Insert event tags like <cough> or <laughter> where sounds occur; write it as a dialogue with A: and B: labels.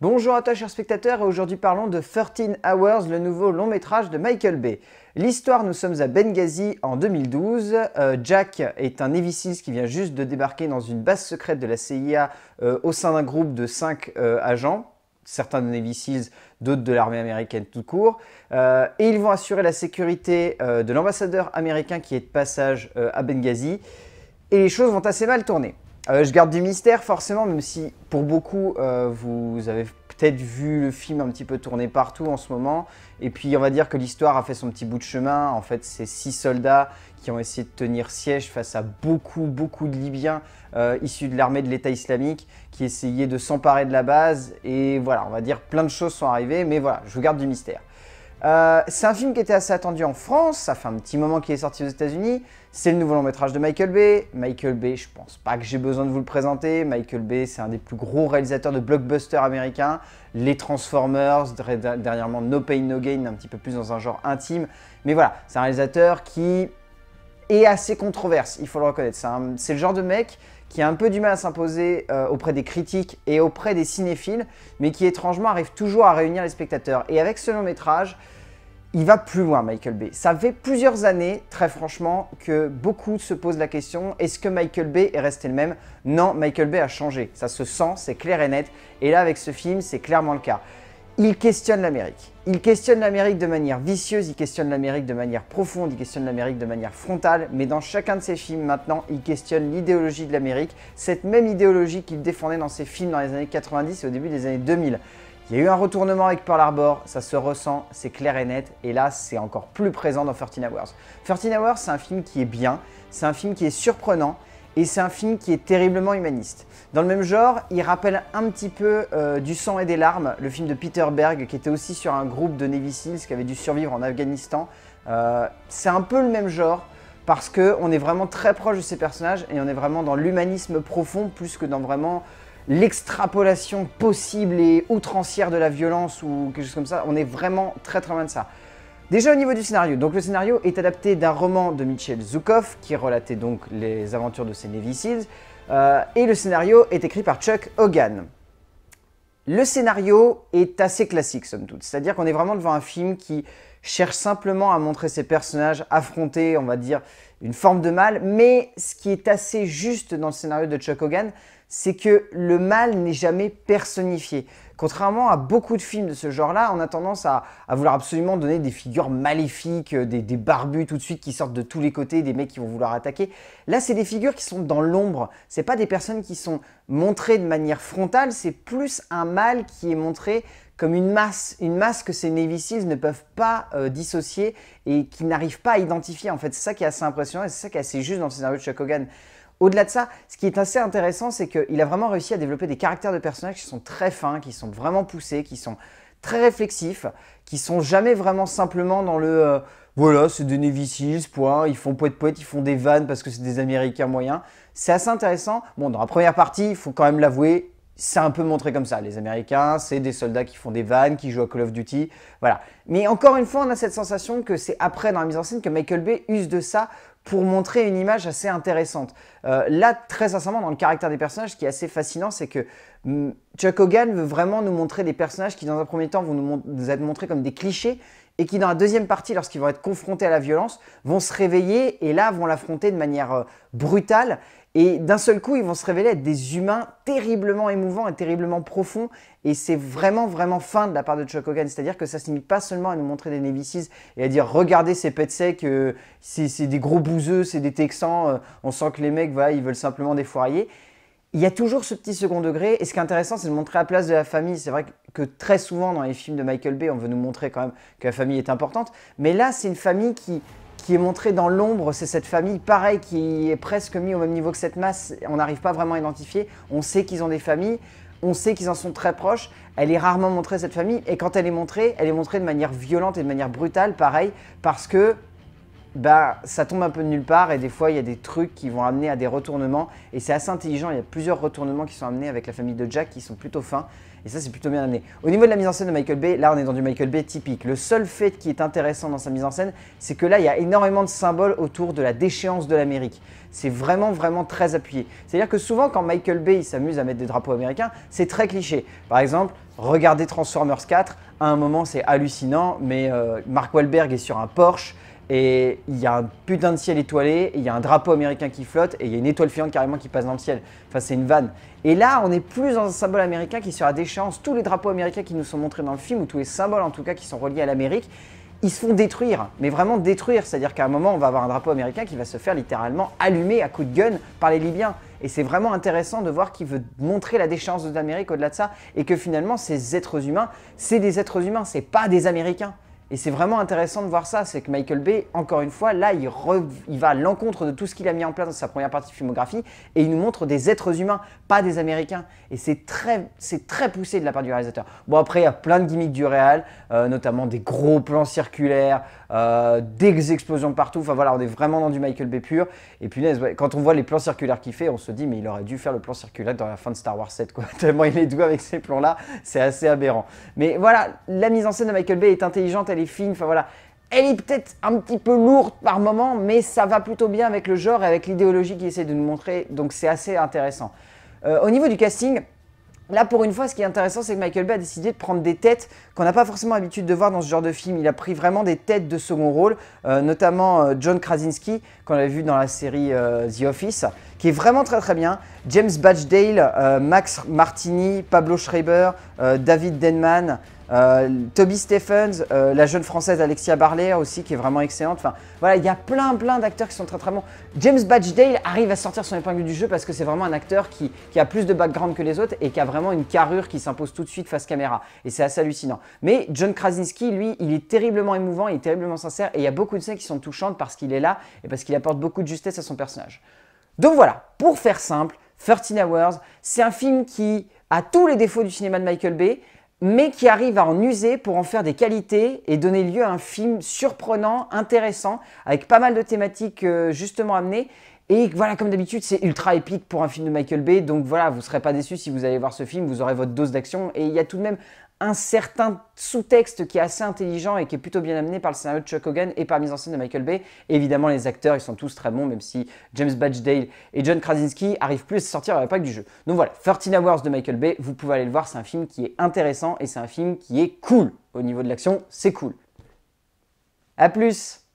A: Bonjour à toi chers spectateurs et aujourd'hui parlons de 13 Hours, le nouveau long métrage de Michael Bay. L'histoire, nous sommes à Benghazi en 2012. Euh, Jack est un Navy Seals qui vient juste de débarquer dans une base secrète de la CIA euh, au sein d'un groupe de 5 euh, agents certains de Navy Seals, d'autres de l'armée américaine tout court. et ils vont assurer la sécurité de l'ambassadeur américain qui est de passage à Benghazi. Et les choses vont assez mal tourner. Ah bah, je garde du mystère forcément, même si pour beaucoup euh, vous avez peut-être vu le film un petit peu tourner partout en ce moment. Et puis on va dire que l'histoire a fait son petit bout de chemin. En fait, c'est six soldats qui ont essayé de tenir siège face à beaucoup, beaucoup de Libyens euh, issus de l'armée de l'État islamique qui essayaient de s'emparer de la base. Et voilà, on va dire plein de choses sont arrivées, mais voilà, je vous garde du mystère. Euh, c'est un film qui était assez attendu en France, ça fait un petit moment qu'il est sorti aux États-Unis. C'est le nouveau long métrage de Michael Bay. Michael Bay, je pense pas que j'ai besoin de vous le présenter. Michael Bay, c'est un des plus gros réalisateurs de blockbusters américains. Les Transformers, dernièrement No Pain No Gain, un petit peu plus dans un genre intime. Mais voilà, c'est un réalisateur qui et assez controverse, il faut le reconnaître. C'est le genre de mec qui a un peu du mal à s'imposer euh, auprès des critiques et auprès des cinéphiles, mais qui étrangement arrive toujours à réunir les spectateurs. Et avec ce long métrage, il va plus loin, Michael Bay. Ça fait plusieurs années, très franchement, que beaucoup se posent la question est-ce que Michael Bay est resté le même Non, Michael Bay a changé. Ça se sent, c'est clair et net. Et là, avec ce film, c'est clairement le cas il questionne l'Amérique. Il questionne l'Amérique de manière vicieuse, il questionne l'Amérique de manière profonde, il questionne l'Amérique de manière frontale, mais dans chacun de ses films maintenant, il questionne l'idéologie de l'Amérique, cette même idéologie qu'il défendait dans ses films dans les années 90 et au début des années 2000. Il y a eu un retournement avec Pearl Harbor, ça se ressent, c'est clair et net, et là c'est encore plus présent dans 13 Hours. 13 Hours, c'est un film qui est bien, c'est un film qui est surprenant, et c'est un film qui est terriblement humaniste. Dans le même genre, il rappelle un petit peu euh, Du sang et des larmes, le film de Peter Berg, qui était aussi sur un groupe de Navy Seals qui avait dû survivre en Afghanistan. Euh, c'est un peu le même genre, parce qu'on est vraiment très proche de ces personnages, et on est vraiment dans l'humanisme profond, plus que dans vraiment l'extrapolation possible et outrancière de la violence ou quelque chose comme ça. On est vraiment très très loin de ça. Déjà au niveau du scénario, donc le scénario est adapté d'un roman de Michel Zukov qui relatait donc les aventures de ses névicides euh, et le scénario est écrit par Chuck Hogan. Le scénario est assez classique somme toute, c'est-à-dire qu'on est vraiment devant un film qui cherche simplement à montrer ses personnages affronter, on va dire, une forme de mal, mais ce qui est assez juste dans le scénario de Chuck Hogan, c'est que le mal n'est jamais personnifié. Contrairement à beaucoup de films de ce genre-là, on a tendance à, vouloir absolument donner des figures maléfiques, euh, des, barbus tout de suite qui sortent de tous les côtés, des mecs qui vont vouloir attaquer. Là, c'est des figures qui sont dans l'ombre. C'est pas des personnes qui sont montrées de manière frontale, c'est plus un mal qui est montré comme une masse, une masse que ces Navy ne peuvent pas euh, dissocier et qui n'arrivent pas à identifier. En fait, c'est ça qui est assez impressionnant et c'est ça qui est assez juste dans ces scénario de Chuck Hogan. Au-delà de ça, ce qui est assez intéressant, c'est qu'il a vraiment réussi à développer des caractères de personnages qui sont très fins, qui sont vraiment poussés, qui sont très réflexifs, qui sont jamais vraiment simplement dans le euh, voilà, c'est des Navy ils font poète poète, ils font des vannes parce que c'est des Américains moyens. C'est assez intéressant. Bon, dans la première partie, il faut quand même l'avouer, c'est un peu montré comme ça. Les Américains, c'est des soldats qui font des vannes, qui jouent à Call of Duty, voilà. Mais encore une fois, on a cette sensation que c'est après dans la mise en scène que Michael Bay use de ça pour montrer une image assez intéressante. Euh, là, très sincèrement, dans le caractère des personnages, ce qui est assez fascinant, c'est que mm, Chuck Hogan veut vraiment nous montrer des personnages qui, dans un premier temps, vont nous, nous être montrés comme des clichés, et qui, dans la deuxième partie, lorsqu'ils vont être confrontés à la violence, vont se réveiller et là vont l'affronter de manière euh, brutale. Et d'un seul coup, ils vont se révéler être des humains terriblement émouvants et terriblement profonds. Et c'est vraiment, vraiment fin de la part de Chuck Hogan. C'est-à-dire que ça ne se limite pas seulement à nous montrer des névices et à dire regardez ces pets secs, euh, c'est des gros bouseux, c'est des texans, euh, on sent que les mecs, voilà, ils veulent simplement des foiriers il y a toujours ce petit second degré. Et ce qui est intéressant, c'est de montrer la place de la famille. C'est vrai que très souvent dans les films de Michael Bay, on veut nous montrer quand même que la famille est importante. Mais là, c'est une famille qui, qui est montrée dans l'ombre. C'est cette famille, pareil, qui est presque mise au même niveau que cette masse. On n'arrive pas vraiment à identifier. On sait qu'ils ont des familles. On sait qu'ils en sont très proches. Elle est rarement montrée, cette famille. Et quand elle est montrée, elle est montrée de manière violente et de manière brutale, pareil, parce que bah, ça tombe un peu de nulle part et des fois il y a des trucs qui vont amener à des retournements et c'est assez intelligent, il y a plusieurs retournements qui sont amenés avec la famille de Jack qui sont plutôt fins et ça c'est plutôt bien amené. Au niveau de la mise en scène de Michael Bay, là on est dans du Michael Bay typique. Le seul fait qui est intéressant dans sa mise en scène, c'est que là il y a énormément de symboles autour de la déchéance de l'Amérique. C'est vraiment vraiment très appuyé. C'est-à-dire que souvent quand Michael Bay il s'amuse à mettre des drapeaux américains, c'est très cliché. Par exemple, regardez Transformers 4, à un moment c'est hallucinant mais euh, Mark Wahlberg est sur un Porsche et il y a un putain de ciel étoilé, il y a un drapeau américain qui flotte, et il y a une étoile filante carrément qui passe dans le ciel. Enfin, c'est une vanne. Et là, on est plus dans un symbole américain qui sera déchéance. Tous les drapeaux américains qui nous sont montrés dans le film, ou tous les symboles en tout cas qui sont reliés à l'Amérique, ils se font détruire, mais vraiment détruire. C'est-à-dire qu'à un moment, on va avoir un drapeau américain qui va se faire littéralement allumer à coup de gun par les Libyens. Et c'est vraiment intéressant de voir qu'il veut montrer la déchéance de l'Amérique au-delà de ça, et que finalement, ces êtres humains, c'est des êtres humains, c'est pas des Américains. Et c'est vraiment intéressant de voir ça, c'est que Michael Bay, encore une fois, là, il, va à l'encontre de tout ce qu'il a mis en place dans sa première partie de filmographie, et il nous montre des êtres humains, pas des Américains. Et c'est très, c'est très poussé de la part du réalisateur. Bon, après, il y a plein de gimmicks du réal, euh, notamment des gros plans circulaires, euh, des explosions partout. Enfin voilà, on est vraiment dans du Michael Bay pur. Et puis, quand on voit les plans circulaires qu'il fait, on se dit, mais il aurait dû faire le plan circulaire dans la fin de Star Wars 7, quoi. <laughs> Tellement il est doux avec ces plans-là, c'est assez aberrant. Mais voilà, la mise en scène de Michael Bay est intelligente, elle elle est enfin voilà. Elle est peut-être un petit peu lourde par moment, mais ça va plutôt bien avec le genre et avec l'idéologie qu'il essaie de nous montrer, donc c'est assez intéressant. Euh, au niveau du casting, Là, pour une fois, ce qui est intéressant, c'est que Michael Bay a décidé de prendre des têtes qu'on n'a pas forcément l'habitude de voir dans ce genre de film. Il a pris vraiment des têtes de second rôle, euh, notamment euh, John Krasinski, qu'on avait vu dans la série The Office, qui est vraiment très très bien. James Batchdale, Max Martini, Pablo Schreiber, David Denman, euh, Toby Stephens, euh, la jeune française Alexia Barler aussi qui est vraiment excellente. Enfin voilà, il y a plein plein d'acteurs qui sont très très bons. James Batchdale arrive à sortir son épingle du jeu parce que c'est vraiment un acteur qui, qui, a plus de background que les autres et qui a vraiment une carrure qui s'impose tout de suite face caméra. Et c'est assez hallucinant. Mais John Krasinski, lui, il est terriblement émouvant, il est terriblement sincère et il y a beaucoup de scènes qui sont touchantes parce qu'il est là et parce qu'il apporte beaucoup de justesse à son personnage. Donc voilà, pour faire simple, 13 Hours, c'est un film qui a tous les défauts du cinéma de Michael Bay, mais qui arrive à en user pour en faire des qualités et donner lieu à un film surprenant, intéressant, avec pas mal de thématiques euh, justement amenées et voilà, comme d'habitude, c'est ultra épique pour un film de Michael Bay. Donc voilà, vous ne serez pas déçus si vous allez voir ce film, vous aurez votre dose d'action. Et il y a tout de même un certain sous-texte qui est assez intelligent et qui est plutôt bien amené par le scénario de Chuck Hogan et par la mise en scène de Michael Bay. évidemment, les acteurs, ils sont tous très bons, même si James Badgedale et John Krasinski arrivent plus à sortir à l'époque du jeu. Donc voilà, 13 Hours de Michael Bay, vous pouvez aller le voir, c'est un film qui est intéressant et c'est un film qui est cool. Au niveau de l'action, c'est cool. A plus